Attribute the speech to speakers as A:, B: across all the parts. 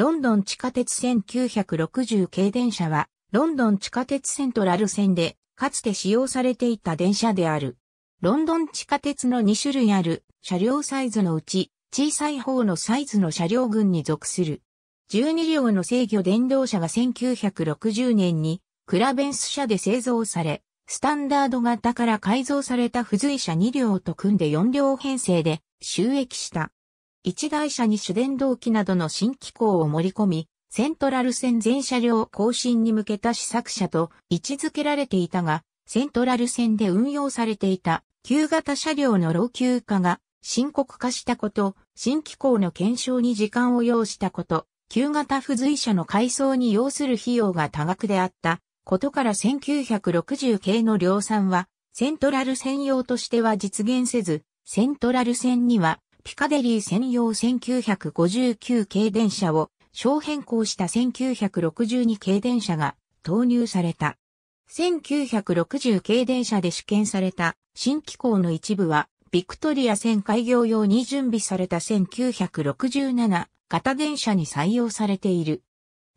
A: ロンドン地下鉄線960系電車は、ロンドン地下鉄セントラル線で、かつて使用されていた電車である。ロンドン地下鉄の2種類ある車両サイズのうち、小さい方のサイズの車両群に属する。12両の制御電動車が1960年に、クラベンス車で製造され、スタンダード型から改造された付随車2両と組んで4両編成で収益した。一台車に主電動機などの新機構を盛り込み、セントラル線全車両更新に向けた試作車と位置づけられていたが、セントラル線で運用されていた旧型車両の老朽化が深刻化したこと、新機構の検証に時間を要したこと、旧型付随車の改装に要する費用が多額であったことから1960系の量産はセントラル専用としては実現せず、セントラル線にはピカデリー専用1959系電車を小変更した1962系電車が投入された。1960系電車で試験された新機構の一部は、ビクトリア線開業用に準備された1967型電車に採用されている。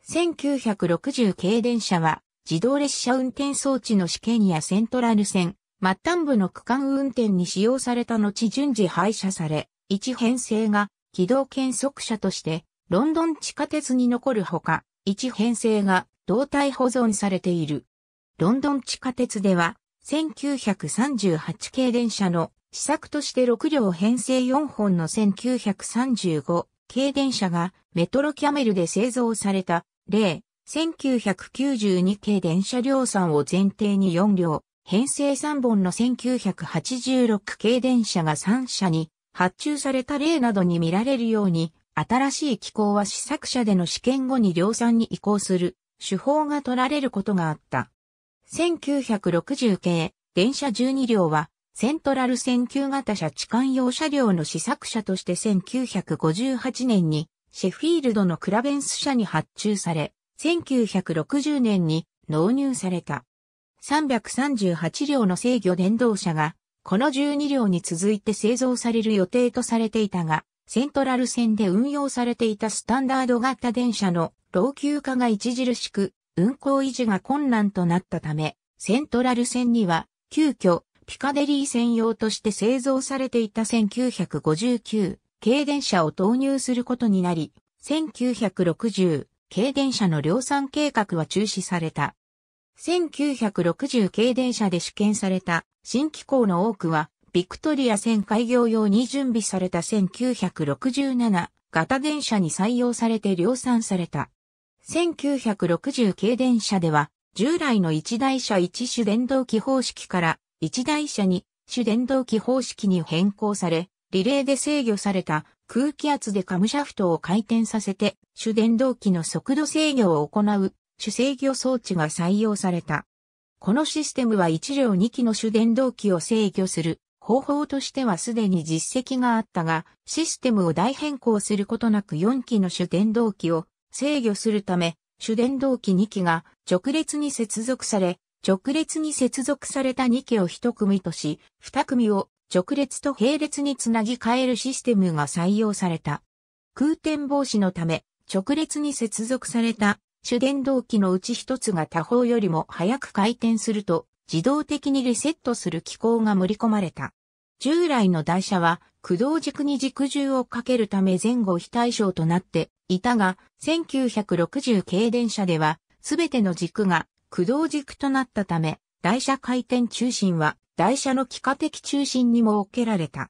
A: 1960系電車は自動列車運転装置の試験やセントラル線、末端部の区間運転に使用された後順次廃車され、1編成が軌道検測者としてロンドン地下鉄に残るほか、1編成が胴体保存されている。ロンドン地下鉄では1938系電車の試作として6両編成4本の1935系電車がメトロキャメルで製造された例1992系電車量産を前提に4両、編成3本の1986系電車が3社に発注された例などに見られるように、新しい機構は試作車での試験後に量産に移行する手法が取られることがあった。1960系電車12両はセントラル線旧型車置換用車両の試作車として1958年にシェフィールドのクラベンス社に発注され、1960年に納入された。338両の制御電動車がこの12両に続いて製造される予定とされていたが、セントラル線で運用されていたスタンダード型電車の老朽化が著しく、運行維持が困難となったため、セントラル線には、急遽、ピカデリー専用として製造されていた1959軽電車を投入することになり、1960軽電車の量産計画は中止された。1960軽電車で試験された新機構の多くは、ビクトリア線開業用に準備された1967型電車に採用されて量産された。1960系電車では、従来の一台車一種電動機方式から一台車に種電動機方式に変更され、リレーで制御された空気圧でカムシャフトを回転させて、主電動機の速度制御を行う、主制御装置が採用された。このシステムは1両2機の主電動機を制御する方法としてはすでに実績があったが、システムを大変更することなく4機の主電動機を制御するため、主電動機2機が直列に接続され、直列に接続された2機を1組とし、2組を直列と並列につなぎ替えるシステムが採用された。空転防止のため、直列に接続された主電動機のうち一つが他方よりも早く回転すると自動的にリセットする機構が盛り込まれた。従来の台車は駆動軸に軸重をかけるため前後非対称となっていたが、1960系電車ではすべての軸が駆動軸となったため、台車回転中心は台車の幾何的中心にも置けられた。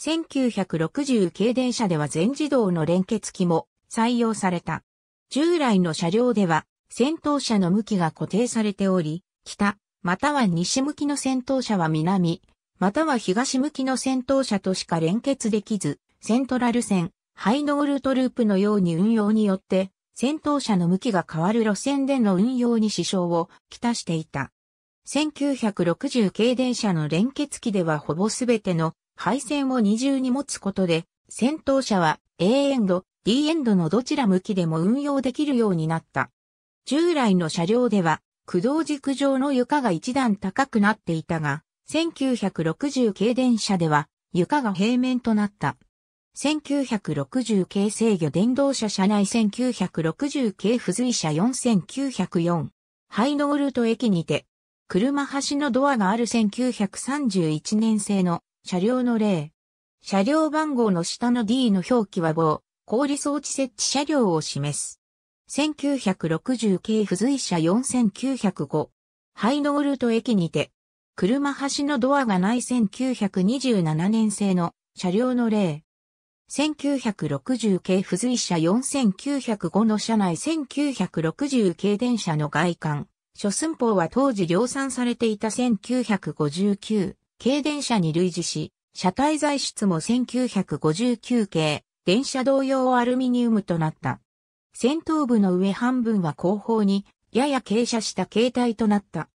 A: 1960系電車では全自動の連結機も採用された。従来の車両では、先頭車の向きが固定されており、北、または西向きの先頭車は南、または東向きの先頭車としか連結できず、セントラル線、ハイノールトループのように運用によって、先頭車の向きが変わる路線での運用に支障をきたしていた。1960系電車の連結機ではほぼすべての配線を二重に持つことで、先頭車は A エンド、D エンドのどちら向きでも運用できるようになった。従来の車両では、駆動軸上の床が一段高くなっていたが、1960系電車では床が平面となった。1960系制御電動車車内1960系付随車4904。ハイノールト駅にて、車端のドアがある1931年製の車両の例。車両番号の下の D の表記は棒。氷装置設置車両を示す。1960系付随車4905。ハイノールト駅にて、車端のドアがない1927年製の車両の例。1960系付随車4905の車内1960系電車の外観。諸寸法は当時量産されていた1959系電車に類似し、車体材質も1959系電車同様アルミニウムとなった。先頭部の上半分は後方にやや傾斜した形態となった。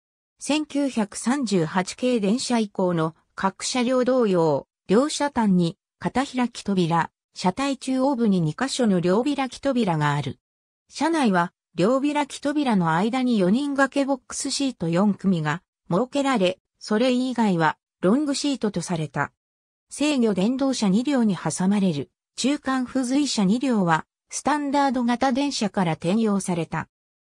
A: 1938系電車以降の各車両同様、両車端に片開き扉、車体中央部に2箇所の両開き扉がある。車内は両開き扉の間に4人掛けボックスシート4組が設けられ、それ以外はロングシートとされた。制御電動車2両に挟まれる。中間付随車2両は、スタンダード型電車から転用された。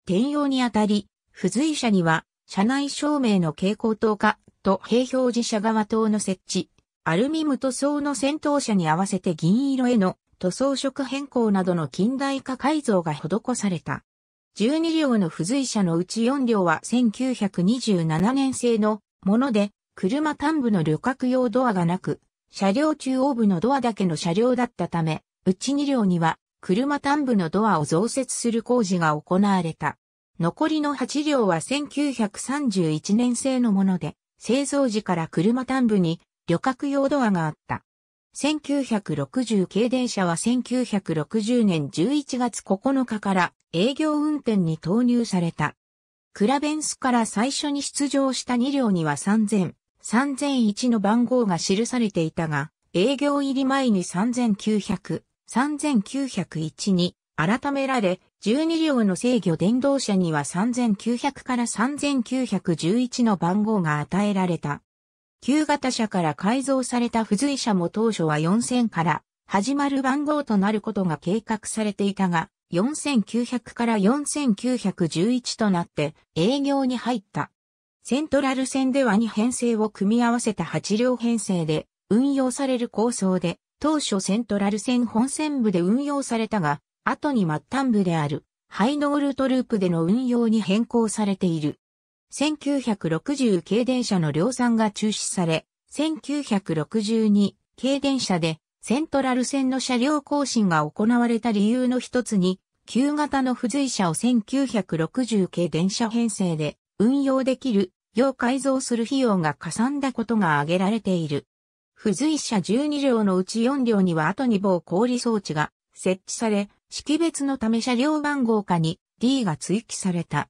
A: 転用にあたり、付随車には、車内照明の蛍光灯化と平表示車側灯の設置、アルミ無塗装の先頭車に合わせて銀色への塗装色変更などの近代化改造が施された。12両の付随車のうち4両は1927年製のもので、車単部の旅客用ドアがなく、車両中央部のドアだけの車両だったため、内2両には車端部のドアを増設する工事が行われた。残りの8両は1931年製のもので、製造時から車端部に旅客用ドアがあった。1960系電車は1960年11月9日から営業運転に投入された。クラベンスから最初に出場した2両には3000、3001の番号が記されていたが、営業入り前に3900、3901に改められ、12両の制御電動車には3900から3911の番号が与えられた。旧型車から改造された付随車も当初は4000から始まる番号となることが計画されていたが、4900から4911となって営業に入った。セントラル線では2編成を組み合わせた8両編成で運用される構想で、当初セントラル線本線部で運用されたが、後に末端部であるハイノールトループでの運用に変更されている。1960系電車の量産が中止され、1962系電車でセントラル線の車両更新が行われた理由の一つに、旧型の付随車を1960系電車編成で運用できる、要改造する費用がかさんだことが挙げられている。付随車12両のうち4両には後に棒氷装置が設置され、識別のため車両番号化に D が追記された。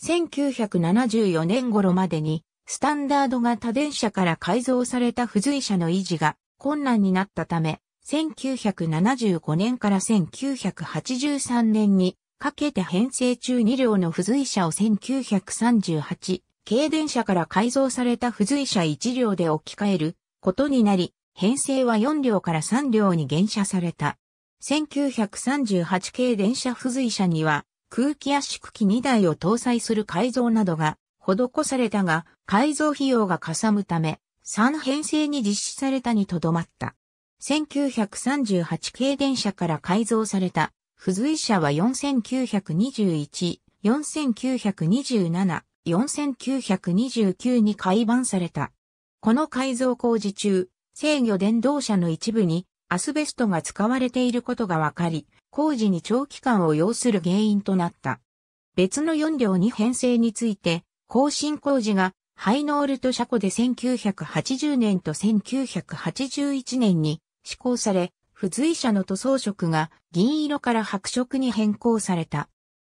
A: 1974年頃までに、スタンダード型電車から改造された付随車の維持が困難になったため、1975年から1983年にかけて編成中2両の付随車を1938、軽電車から改造された付随車1両で置き換えることになり、編成は4両から3両に減車された。1938系電車付随車には空気圧縮機2台を搭載する改造などが施されたが、改造費用がかさむため、3編成に実施されたにとどまった。1938系電車から改造された付随者は4921、4927、4929に改版された。この改造工事中、制御電動車の一部にアスベストが使われていることが分かり、工事に長期間を要する原因となった。別の4両に編成について、更新工事がハイノールと車庫で1980年と1981年に施行され、付随者の塗装色が銀色から白色に変更された。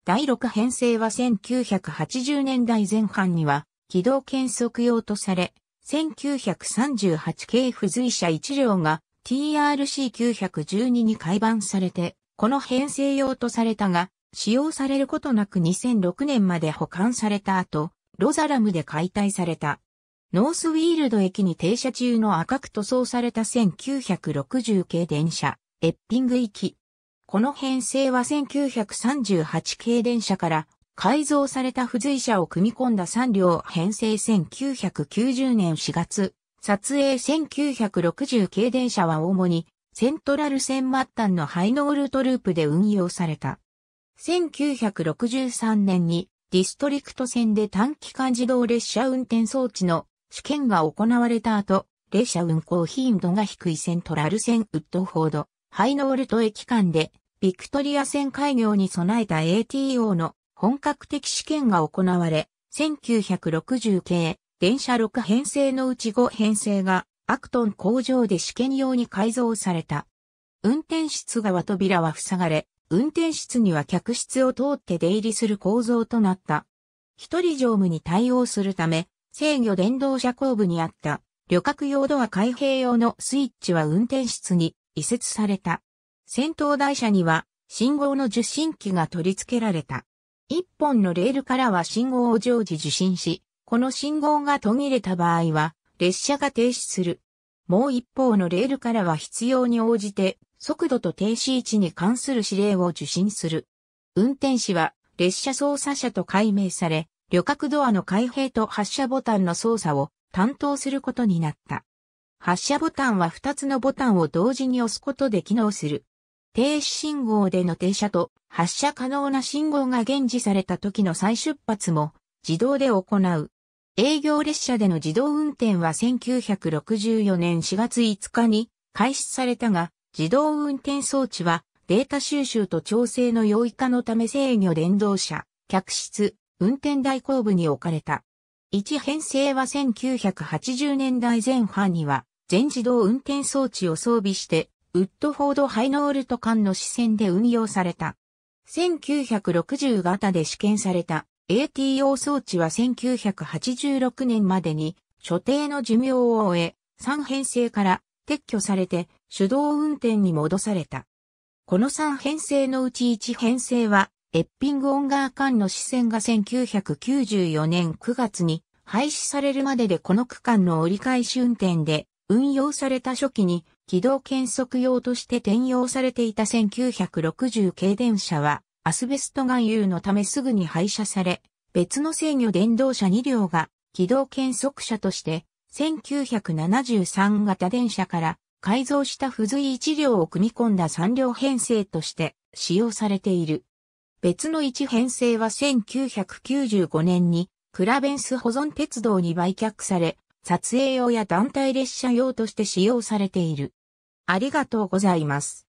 A: 第6編成は1980年代前半には軌道検測用とされ、1938系付随者1両が TRC912 に改版されて、この編成用とされたが、使用されることなく2006年まで保管された後、ロザラムで解体された。ノースウィールド駅に停車中の赤く塗装された1960系電車、エッピング行き。この編成は1938系電車から改造された付随車を組み込んだ3両編成1990年4月。撮影1960系電車は主にセントラル線末端のハイノールトループで運用された。1963年にディストリクト線で短期間自動列車運転装置の試験が行われた後、列車運行頻度が低いセントラル線ウッドフォード、ハイノールト駅間で、ビクトリア線開業に備えた ATO の本格的試験が行われ、1960系、電車6編成のうち5編成が、アクトン工場で試験用に改造された。運転室側扉は塞がれ、運転室には客室を通って出入りする構造となった。一人乗務に対応するため、制御電動車後部にあった旅客用ドア開閉用のスイッチは運転室に移設された。先頭台車には信号の受信機が取り付けられた。一本のレールからは信号を常時受信し、この信号が途切れた場合は列車が停止する。もう一方のレールからは必要に応じて速度と停止位置に関する指令を受信する。運転士は列車操作者と解明され、旅客ドアの開閉と発射ボタンの操作を担当することになった。発射ボタンは2つのボタンを同時に押すことで機能する。停止信号での停車と発射可能な信号が現示された時の再出発も自動で行う。営業列車での自動運転は1964年4月5日に開始されたが、自動運転装置はデータ収集と調整の容易化のため制御連動車、客室、運転代行部に置かれた。一編成は1980年代前半には全自動運転装置を装備してウッドフォードハイノールト間の視線で運用された。1960型で試験された ATO 装置は1986年までに所定の寿命を終え、3編成から撤去されて手動運転に戻された。この3編成のうち1編成はエッピング・オンガー間の支線が1994年9月に廃止されるまででこの区間の折り返し運転で運用された初期に軌道検測用として転用されていた1960系電車はアスベスト含有のためすぐに廃車され、別の制御電動車2両が軌道検測車として1973型電車から改造した付随1両を組み込んだ3両編成として使用されている。別の一編成は1995年にクラベンス保存鉄道に売却され、撮影用や団体列車用として使用されている。ありがとうございます。